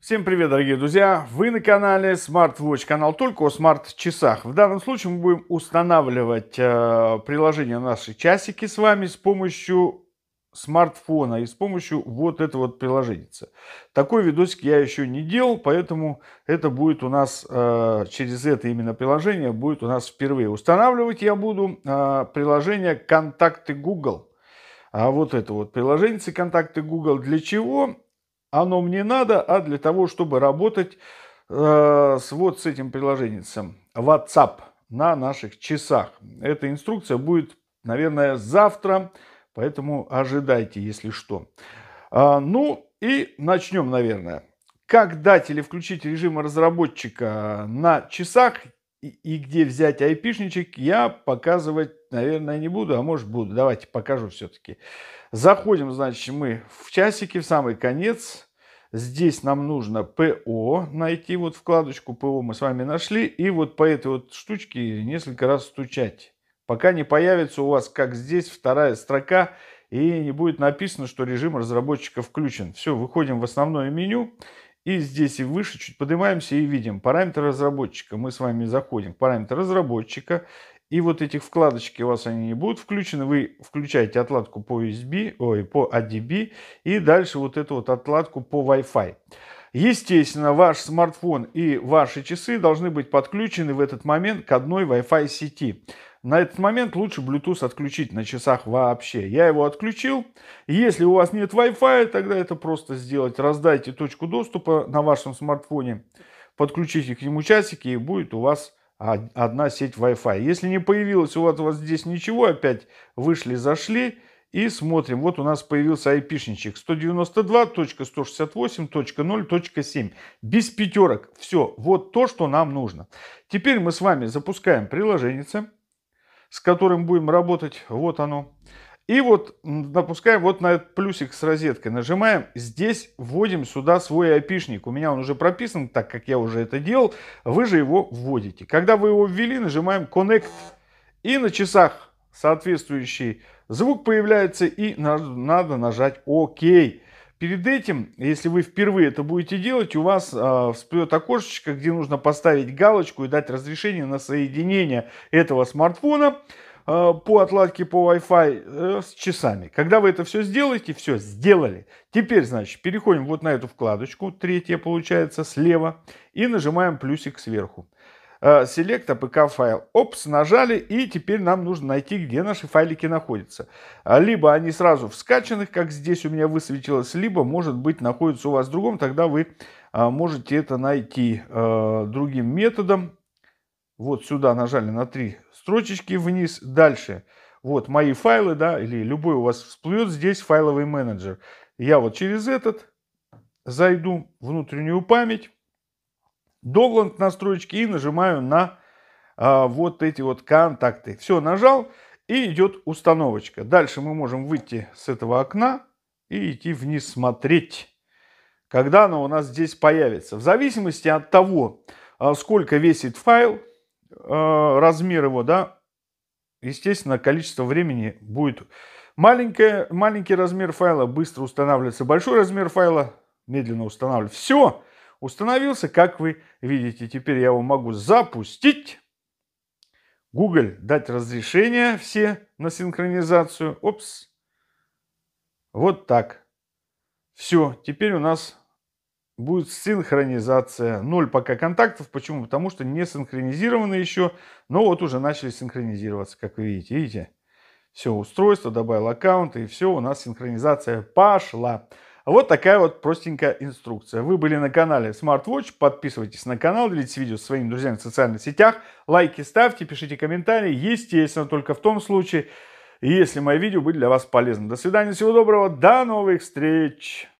Всем привет, дорогие друзья! Вы на канале SmartWatch, канал только о смарт-часах. В данном случае мы будем устанавливать э, приложение наши часики с вами с помощью смартфона и с помощью вот этого вот приложения. Такой видосик я еще не делал, поэтому это будет у нас э, через это именно приложение будет у нас впервые. Устанавливать я буду э, приложение «Контакты Google». А вот это вот приложение «Контакты Google». Для чего? оно мне надо, а для того, чтобы работать э, с вот с этим приложением WhatsApp на наших часах. Эта инструкция будет, наверное, завтра, поэтому ожидайте, если что. А, ну и начнем, наверное. Как дать или включить режим разработчика на часах и, и где взять айпишничек, я показывать наверное, не буду, а может буду. Давайте покажу все-таки. Заходим, значит, мы в часики, в самый конец. Здесь нам нужно ПО найти, вот вкладочку ПО мы с вами нашли. И вот по этой вот штучке несколько раз стучать. Пока не появится у вас, как здесь, вторая строка, и не будет написано, что режим разработчика включен. Все, выходим в основное меню. И здесь и выше чуть поднимаемся и видим параметры разработчика. Мы с вами заходим в параметр разработчика. И вот этих вкладочки у вас они не будут включены. Вы включаете отладку по USB, ой, по ADB а и дальше вот эту вот отладку по Wi-Fi. Естественно, ваш смартфон и ваши часы должны быть подключены в этот момент к одной Wi-Fi сети. На этот момент лучше Bluetooth отключить на часах вообще. Я его отключил. Если у вас нет Wi-Fi, тогда это просто сделать. Раздайте точку доступа на вашем смартфоне, подключите к нему часики и будет у вас одна сеть Wi-Fi. Если не появилось у вас, у вас здесь ничего, опять вышли, зашли и смотрим. Вот у нас появился IP-шничек айпишничек 192.168.0.7. Без пятерок. Все, вот то, что нам нужно. Теперь мы с вами запускаем приложение, с которым будем работать. Вот оно. И вот напускаем вот на этот плюсик с розеткой, нажимаем, здесь вводим сюда свой айпишник. У меня он уже прописан, так как я уже это делал, вы же его вводите. Когда вы его ввели, нажимаем Connect, и на часах соответствующий звук появляется, и надо нажать ОК. Перед этим, если вы впервые это будете делать, у вас э, а, всплывет окошечко, где нужно поставить галочку и дать разрешение на соединение этого смартфона Э, по отладке по Wi-Fi э, с часами. Когда вы это все сделаете, все, сделали. Теперь, значит, переходим вот на эту вкладочку, третья получается слева, и нажимаем плюсик сверху. Select э, APK файл. Опс, нажали, и теперь нам нужно найти, где наши файлики находятся. Либо они сразу в скачанных, как здесь у меня высветилось, либо, может быть, находятся у вас в другом, тогда вы можете это найти другим методом вот сюда нажали на три строчечки вниз. Дальше. Вот мои файлы, да, или любой у вас всплывет здесь файловый менеджер. Я вот через этот зайду внутреннюю память, догланд настройки и нажимаю на а, вот эти вот контакты. Все, нажал и идет установочка. Дальше мы можем выйти с этого окна и идти вниз смотреть, когда она у нас здесь появится. В зависимости от того, а, сколько весит файл, Э, размер его, да, естественно, количество времени будет маленькое. Маленький размер файла быстро устанавливается, большой размер файла медленно устанавливается. Все, установился, как вы видите. Теперь я его могу запустить. Google дать разрешение все на синхронизацию. Опс. Вот так. Все, теперь у нас будет синхронизация. Ноль пока контактов. Почему? Потому что не синхронизированы еще. Но вот уже начали синхронизироваться, как вы видите. Видите? Все, устройство, добавил аккаунт и все, у нас синхронизация пошла. Вот такая вот простенькая инструкция. Вы были на канале SmartWatch, подписывайтесь на канал, делитесь видео со своими друзьями в социальных сетях, лайки ставьте, пишите комментарии, естественно, только в том случае, если мои видео были для вас полезны. До свидания, всего доброго, до новых встреч!